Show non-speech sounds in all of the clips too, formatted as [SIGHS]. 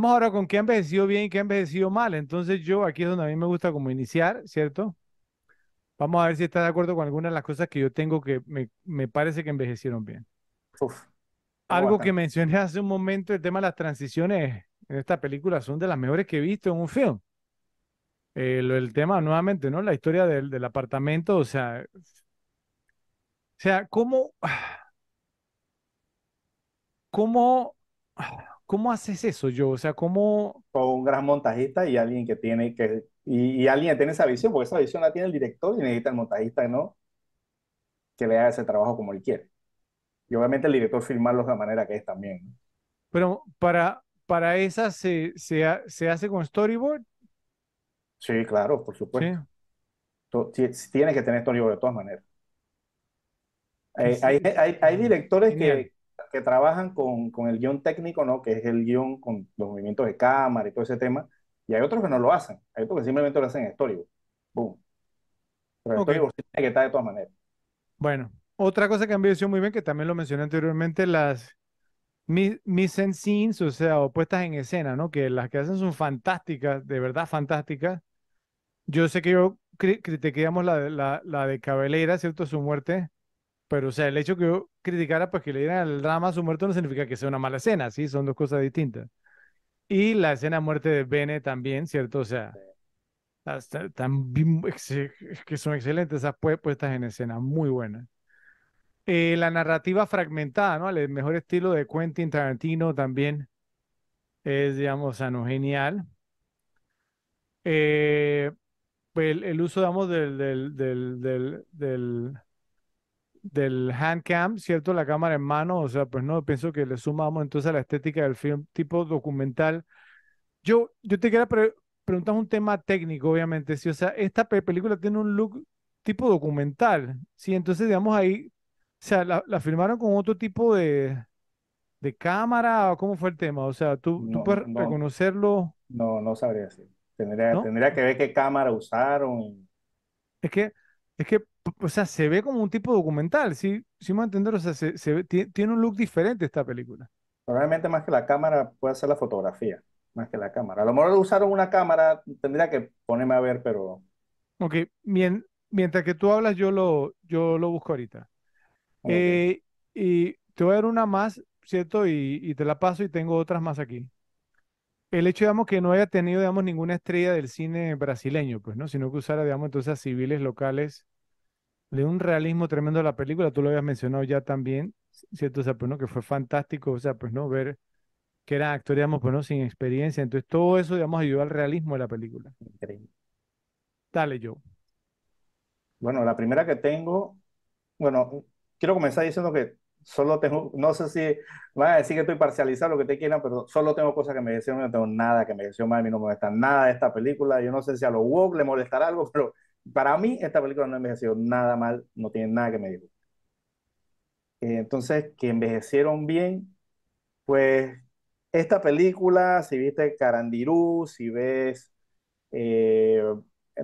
Vamos ahora con qué ha envejecido bien y qué ha envejecido mal. Entonces yo aquí es donde a mí me gusta como iniciar, ¿cierto? Vamos a ver si está de acuerdo con algunas de las cosas que yo tengo que me, parece que envejecieron bien. Algo que mencioné hace un momento, el tema de las transiciones en esta película son de las mejores que he visto en un film. El, eh, el tema nuevamente, ¿no? La historia del, del apartamento, o sea, o sea, cómo, [SIGHS] cómo ¿Cómo haces eso yo? O sea, ¿cómo...? Con un gran montajista y alguien que tiene que... Y, alguien que tiene esa visión, porque esa visión la tiene el director y necesita el montajista, ¿no? Que le haga ese trabajo como él quiere. Y obviamente el director firmarlos de la manera que es también. Pero para, para esa se, se, hace con storyboard. Sí, claro, por supuesto. Sí. Tienes que tener storyboard de todas maneras. Hay, mm, directores que, que trabajan con, el guión técnico, ¿no? Que es el guión con los movimientos de cámara y todo ese tema. Y hay otros que no lo hacen. Hay otros que simplemente lo hacen en storyboard. Boom. Pero tiene que estar de todas maneras. Bueno, otra cosa que han visto muy bien, que también lo mencioné anteriormente, las mis en scenes, o sea, o puestas en escena, ¿no? Que las que hacen son fantásticas, de verdad fantásticas. Yo sé que yo critiquamos la, la, de Cabelera, ¿cierto? Su muerte pero, o sea, el hecho que yo criticara, pues que le dieran el drama a su muerte no significa que sea una mala escena, ¿sí? Son dos cosas distintas. Y la escena muerte de Bene también, ¿cierto? O sea, que son excelentes esas puestas en escena, muy buenas. Eh, la narrativa fragmentada, ¿no? El mejor estilo de Quentin Tarantino también es, digamos, genial. Eh, pues, el, uso, digamos, del, del del hand ¿cierto? La cámara en mano, o sea, pues no, pienso que le sumamos entonces a la estética del film tipo documental. Yo, yo te quería preguntar un tema técnico, obviamente, Si, o sea, esta película tiene un look tipo documental, si, entonces digamos ahí, o sea, la, la filmaron con otro tipo de, cámara, o cómo fue el tema, o sea, tú, puedes reconocerlo. No, no sabría decir. tendría que ver qué cámara usaron. Es que, es que o sea, se ve como un tipo documental, ¿sí? Sí me entender, o sea, se, se, tiene un look diferente esta película. Probablemente más que la cámara puede ser la fotografía, más que la cámara. A lo mejor usaron una cámara, tendría que ponerme a ver, pero... Ok, bien, mientras que tú hablas, yo lo, yo lo busco ahorita. Eh, y te voy a dar una más, ¿cierto? Y, y, te la paso y tengo otras más aquí. El hecho, digamos, que no haya tenido, digamos, ninguna estrella del cine brasileño, pues, ¿no? Sino que usara, digamos, entonces a civiles locales le dio un realismo tremendo a la película, tú lo habías mencionado ya también, ¿cierto? O sea, pues no, que fue fantástico, o sea, pues no, ver que era actores, digamos, pues no, sin experiencia. Entonces, todo eso, digamos, ayudó al realismo de la película. Increíble. Dale, yo. Bueno, la primera que tengo, bueno, quiero comenzar diciendo que solo tengo, no sé si van a decir que estoy parcializado, lo que te quieran, pero solo tengo cosas que me decían, no tengo nada que me decían mal, a mí no me molesta nada de esta película, yo no sé si a los woke le molestará algo, [LAUGHS] pero para mí esta película no envejeció nada mal, no tiene nada que me eh, entonces, que envejecieron bien, pues esta película, si viste Carandirú, si ves, eh,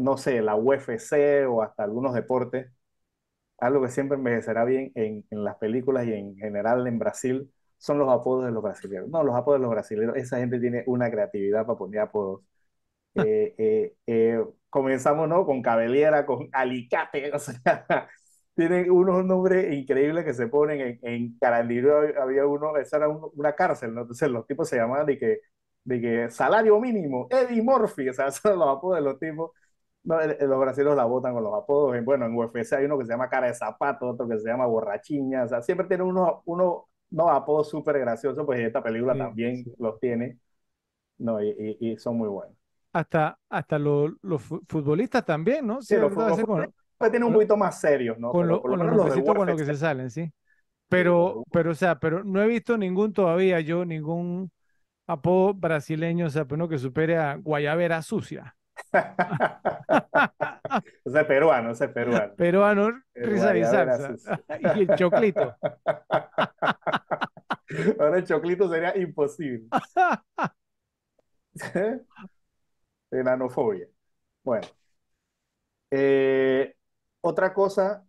no sé, la UFC o hasta algunos deportes, algo que siempre envejecerá bien en, las películas y en general en Brasil son los apodos de los brasileños. No, los apodos de los brasileños, esa gente tiene una creatividad para poner apodos. [LAUGHS] eh, eh comenzamos, ¿no? Con cabellera, con alicate, [LAUGHS] tienen unos nombres increíbles que se ponen. En, en Carandiru había uno, esa era una cárcel, ¿no? Entonces los tipos se llamaban de que, de que salario mínimo, Eddie Murphy, o sea, [LAUGHS] son los apodos de los tipos. los brasileños la votan con los apodos. Bueno, en UFC hay uno que se llama cara de zapato, otro que se llama borrachiña, o sea, siempre tienen unos, uno apodos súper graciosos, pues esta película también los tiene. No, y son muy buenos hasta, los, futbolistas también, ¿no? Sí, los, futbolistas futbolistas pues tienen un poquito más serio, ¿no? Con, lo, con los, con lo que se salen, sí. Pero, pero, o sea, pero no he visto ningún todavía, yo, ningún apodo brasileño, o sea, pero pues, uno que supere a Guayabera Sucia. o [LAUGHS] sea peruano, o sea peruano. Peruano, risa y salsa. [LAUGHS] y el choclito. [LAUGHS] Ahora el choclito sería imposible. De nanofobia. Bueno. Eh, otra cosa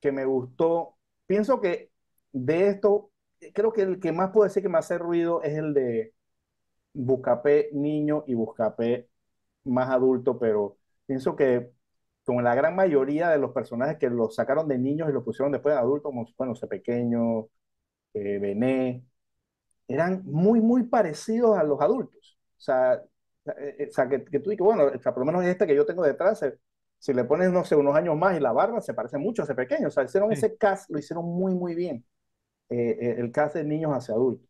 que me gustó, pienso que de esto, creo que el que más puede decir que me hace ruido es el de Buscapé niño y Buscapé más adulto, pero pienso que con la gran mayoría de los personajes que los sacaron de niños y los pusieron después de adultos, como bueno, ese pequeño, eh, Bené, eran muy, muy parecidos a los adultos. O sea, eh, eh, o sea, que, tú dices, bueno, o por lo menos este que yo tengo detrás, eh, si le pones, no sé, unos años más y la barba, se parece mucho a ese pequeño. O sea, hicieron ese cast, lo hicieron muy, muy bien. el cast de niños hacia adultos.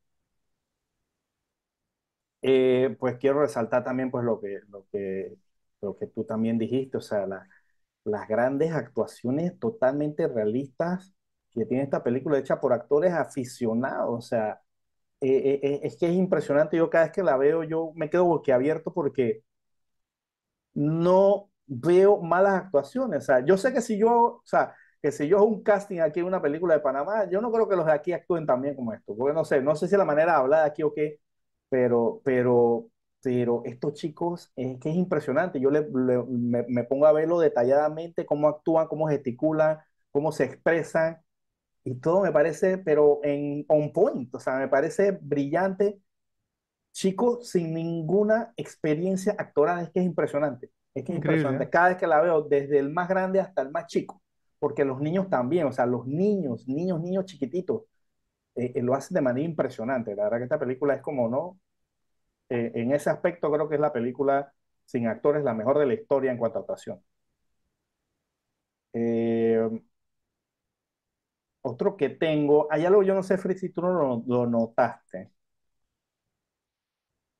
pues quiero resaltar también pues lo que, lo que, lo que tú también dijiste, o sea, las grandes actuaciones totalmente realistas que tiene esta película hecha por actores aficionados, o sea, eh, eh, eh, es que es impresionante. Yo cada vez que la veo, yo me quedo boquiabierto porque no veo malas actuaciones. O sea, yo sé que si yo, o sea, que si yo hago un casting aquí en una película de Panamá, yo no creo que los de aquí actúen tan bien como esto. Porque no sé, no sé si la manera de hablar aquí o qué, pero, pero, pero estos chicos es que es impresionante. Yo le, me, pongo a verlo detalladamente, cómo actúan, cómo gesticulan, cómo se expresan y todo me parece, pero en on point, o sea, me parece brillante. Chico, sin ninguna experiencia actoral, es que es impresionante. Es que es impresionante. ¿eh? Cada vez que la veo, desde el más grande hasta el más chico, porque los niños también, o sea, los niños, niños, niños chiquititos, eh, eh, lo hacen de manera impresionante. La verdad que esta película es como, ¿no? en ese aspecto creo que es la película sin actores la mejor de la historia en cuanto a actuación. Eh, otro que tengo, hay algo, yo no sé, si tú no lo, notaste,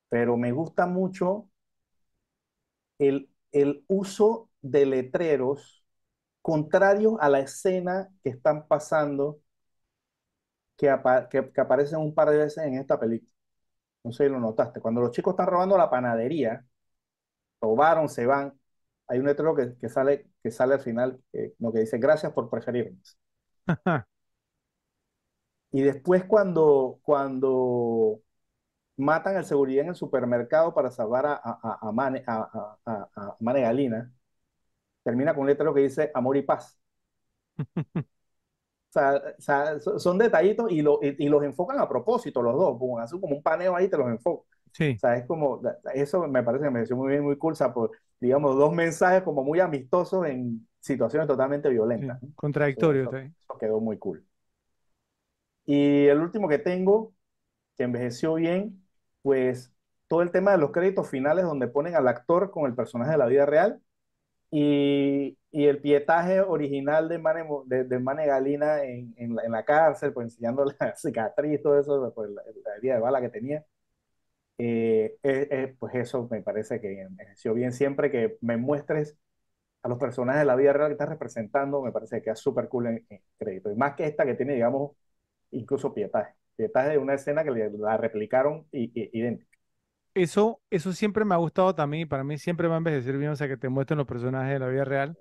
pero me gusta mucho el, el uso de letreros contrarios a la escena que están pasando, que, aparecen un par de veces en esta película. No sé si lo notaste. Cuando los chicos están robando la panadería, robaron, se van, hay un letrero que, sale, que sale al final, lo eh, que dice, gracias por preferirnos. Y después cuando, cuando matan al seguridad en el supermercado para salvar a, Mane, Galina, termina con letra lo que dice amor y paz. [LAUGHS] o, sea, son detallitos y, los enfocan a propósito los dos, hacen como un paneo ahí te los enfocan. O sea, es como, eso me parece que me pareció muy bien, muy cool, digamos, dos mensajes como muy amistosos en situaciones totalmente violentas. contradictorio. también. eso quedó muy cool. Y el último que tengo, que envejeció bien, pues todo el tema de los créditos finales donde ponen al actor con el personaje de la vida real y, y el pietaje original de Mane, de, Mane Galina en, en, la, cárcel, pues enseñando la [LAUGHS] cicatriz, todo eso, pues, la, herida de bala que tenía. Eh, eh, eh, pues eso me parece que envejeció bien siempre que me muestres a los personajes de la vida real que estás representando, me parece que es súper cool en, crédito. Y más que esta que tiene, digamos, incluso pietaje. Pietaje de una escena que la replicaron y, Eso, eso siempre me ha gustado también y para mí siempre me va a envejecer bien, o sea, que te muestren los personajes de la vida real.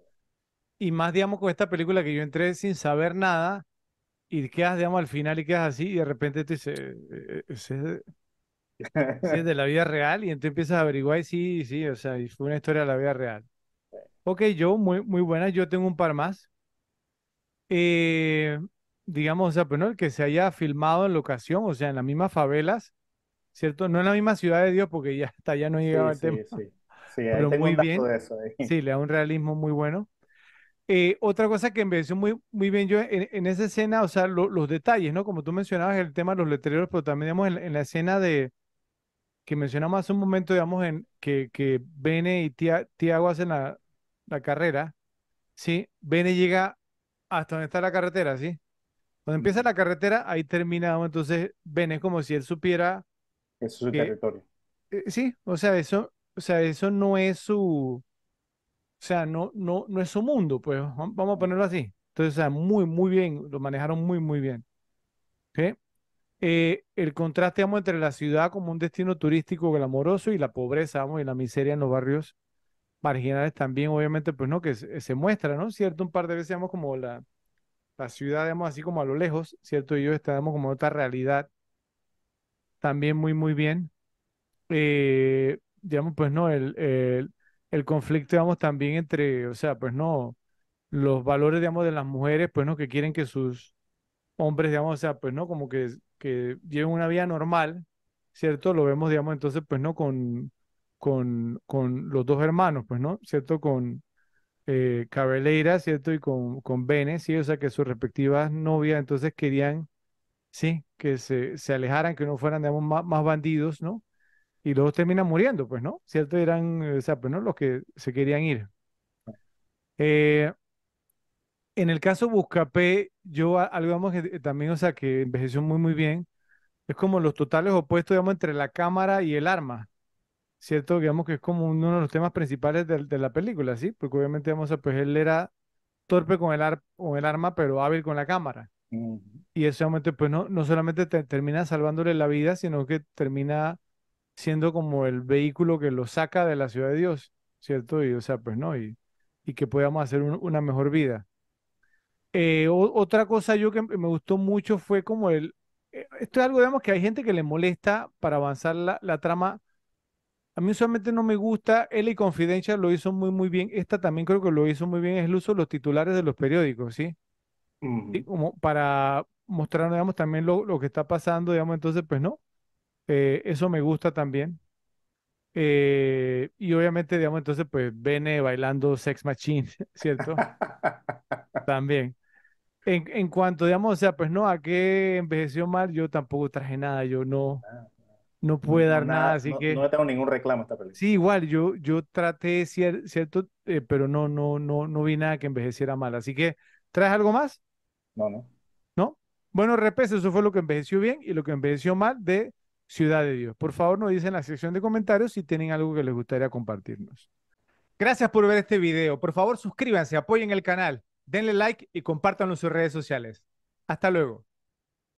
Y más, digamos, con esta película que yo entré sin saber nada y quedas, digamos, al final y quedas así y de repente te dices, eh, eh, es de la [LAUGHS] vida real y entonces empiezas a averiguar y sí, sí, o sea, y fue una historia de la vida real. Ok, yo, muy, muy buena. Yo tengo un par más. Eh, digamos, o sea, pero pues, no, el que se haya filmado en locación, o sea, en las mismas favelas, ¿cierto? No en la misma ciudad de Dios, porque ya hasta allá no llegaba el tema. Sí, sí. sí [LAUGHS] pero muy bien. Sí, le da un realismo muy bueno. Eh, otra cosa que me muy, muy bien yo en, esa escena, o sea, los detalles, ¿no? Como tú mencionabas el tema de los letreros, pero también, digamos, en, la escena de que mencionamos hace un momento, digamos, en que, que Bene y Tiago hacen la, la carrera, ¿sí? Bene llega hasta donde está la carretera, ¿sí? Cuando empieza la carretera, ahí terminamos. Entonces, Bene es como si él supiera. es su territorio. Eh, sí, o sea, eso, o sea, eso no es su. O sea, no, no, no es su mundo, pues vamos a ponerlo así. Entonces, o sea, muy, muy bien, lo manejaron muy, muy bien. Eh, el contraste, vamos, entre la ciudad como un destino turístico glamoroso y la pobreza, vamos, y la miseria en los barrios marginales también, obviamente, pues no, que eh, se, muestra, ¿no? ¿Cierto? Un par de veces, digamos, como la, la ciudad, digamos, así como a lo lejos, ¿cierto? Y yo estamos como otra realidad también muy, muy bien. Eh, digamos, pues no, el, el, conflicto, digamos, también entre, o sea, pues no, los valores, digamos, de las mujeres, pues no, que quieren que sus hombres, digamos, o sea, pues no, como que, que lleven una vida normal, ¿cierto? Lo vemos, digamos, entonces, pues no, con con, con los dos hermanos, pues, ¿no? ¿Cierto? Con eh, Cabeleira, ¿cierto? Y con, con ¿sí? O sea, que sus respectivas novias entonces querían, sí, que se, alejaran, que no fueran, digamos, más, bandidos, ¿no? Y luego terminan muriendo, pues, ¿no? ¿Cierto? Eran, eh, o sea, pues, ¿no? Los que se querían ir. Eh, en el caso Buscapé, yo algo digamos, que eh, también, o sea, que envejeció muy, muy bien, es como los totales opuestos, digamos, entre la cámara y el arma, ¿cierto? Digamos que es como uno de los temas principales de, la película, ¿sí? Porque obviamente, vamos pues él era torpe con el, el arma, pero hábil con la cámara. Y eso momento, pues no, no solamente termina salvándole la vida, sino que termina siendo como el vehículo que lo saca de la ciudad de Dios, ¿cierto? Y o sea, pues no, y, y que podamos hacer una mejor vida. Eh, otra cosa yo que me gustó mucho fue como el, eh, esto es algo, digamos, que hay gente que le molesta para avanzar la, la trama, a mí solamente no me gusta. LA Confidential lo hizo muy, muy bien. Esta también creo que lo hizo muy bien. Es el uso de los titulares de los periódicos, ¿sí? Como para mostrar, digamos, también lo, lo, que está pasando, digamos, entonces, pues no. Eh, eso me gusta también. Eh, y obviamente, digamos, entonces, pues Bene bailando Sex Machine, [LAUGHS] ¿cierto? [LAUGHS] también. En, en, cuanto, digamos, o sea, pues no, a qué envejeció mal, yo tampoco traje nada, yo no. Ah no puede dar nada, así que... No tengo ningún reclamo esta película. Sí, igual, yo, yo traté cierto, eh, pero no, no, no, no vi nada que envejeciera mal. Así que, ¿traes algo más? No, no. ¿No? Bueno, repeso, eso fue lo que envejeció bien y lo que envejeció mal de Ciudad de Dios. Por favor, nos dicen en la sección de comentarios si tienen algo que les gustaría compartirnos. Gracias por ver este video. Por favor, suscríbanse, apoyen el canal, denle like y compartanlo en sus redes sociales. Hasta luego.